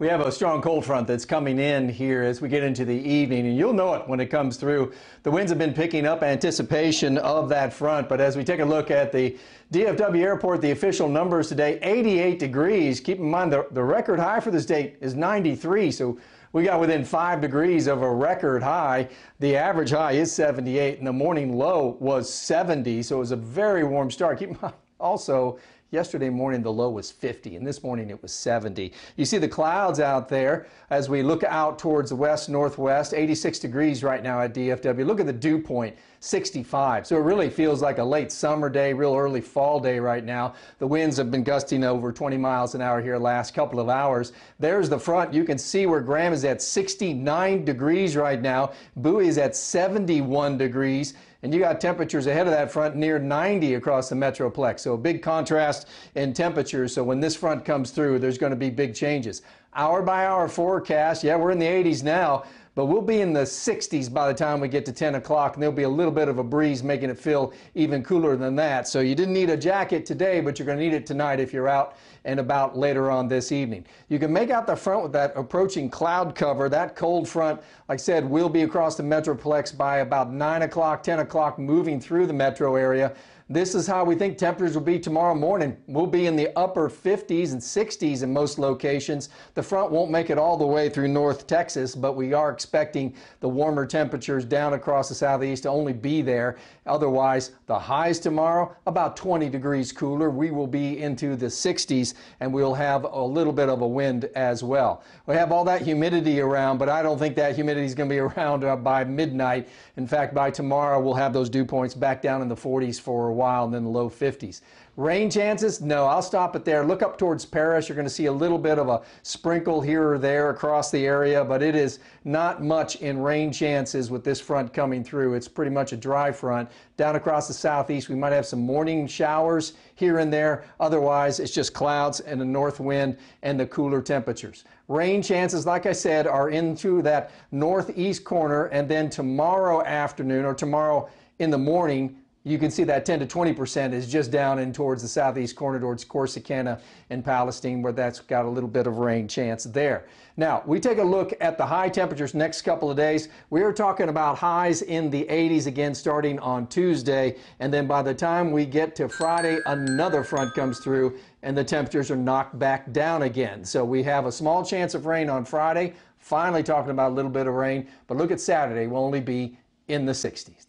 We have a strong cold front that's coming in here as we get into the evening, and you'll know it when it comes through. The winds have been picking up anticipation of that front, but as we take a look at the DFW airport, the official numbers today 88 degrees. Keep in mind the, the record high for this date is 93, so we got within five degrees of a record high. The average high is 78, and the morning low was 70, so it was a very warm start. Keep in mind also, Yesterday morning, the low was 50, and this morning it was 70. You see the clouds out there as we look out towards the west northwest, 86 degrees right now at DFW. Look at the dew point, 65. So it really feels like a late summer day, real early fall day right now. The winds have been gusting over 20 miles an hour here last couple of hours. There's the front. You can see where Graham is at 69 degrees right now. Bowie is at 71 degrees and you got temperatures ahead of that front near 90 across the metroplex. So a big contrast in temperatures. So when this front comes through, there's going to be big changes. Hour by hour forecast, yeah, we're in the 80s now, but we'll be in the 60s by the time we get to 10 o'clock, and there'll be a little bit of a breeze making it feel even cooler than that. So you didn't need a jacket today, but you're going to need it tonight if you're out and about later on this evening. You can make out the front with that approaching cloud cover. That cold front, like I said, will be across the Metroplex by about 9 o'clock, 10 o'clock, moving through the metro area. This is how we think temperatures will be tomorrow morning. We'll be in the upper 50s and 60s in most locations. The front won't make it all the way through North Texas, but we are expecting the warmer temperatures down across the southeast to only be there. Otherwise, the highs tomorrow about 20 degrees cooler. We will be into the 60s and we'll have a little bit of a wind as well. We have all that humidity around, but I don't think that humidity is going to be around uh, by midnight. In fact, by tomorrow, we'll have those dew points back down in the 40s for a while while and then the low 50s. Rain chances? No, I'll stop it there. Look up towards Paris. You're going to see a little bit of a sprinkle here or there across the area, but it is not much in rain chances with this front coming through. It's pretty much a dry front. Down across the southeast, we might have some morning showers here and there. Otherwise, it's just clouds and a north wind and the cooler temperatures. Rain chances, like I said, are into that northeast corner, and then tomorrow afternoon or tomorrow in the morning, you can see that 10 to 20 percent is just down and towards the southeast corner towards Corsicana and Palestine where that's got a little bit of rain chance there. Now we take a look at the high temperatures next couple of days. We are talking about highs in the 80s again starting on Tuesday and then by the time we get to Friday another front comes through and the temperatures are knocked back down again. So we have a small chance of rain on Friday. Finally talking about a little bit of rain but look at Saturday we will only be in the 60s.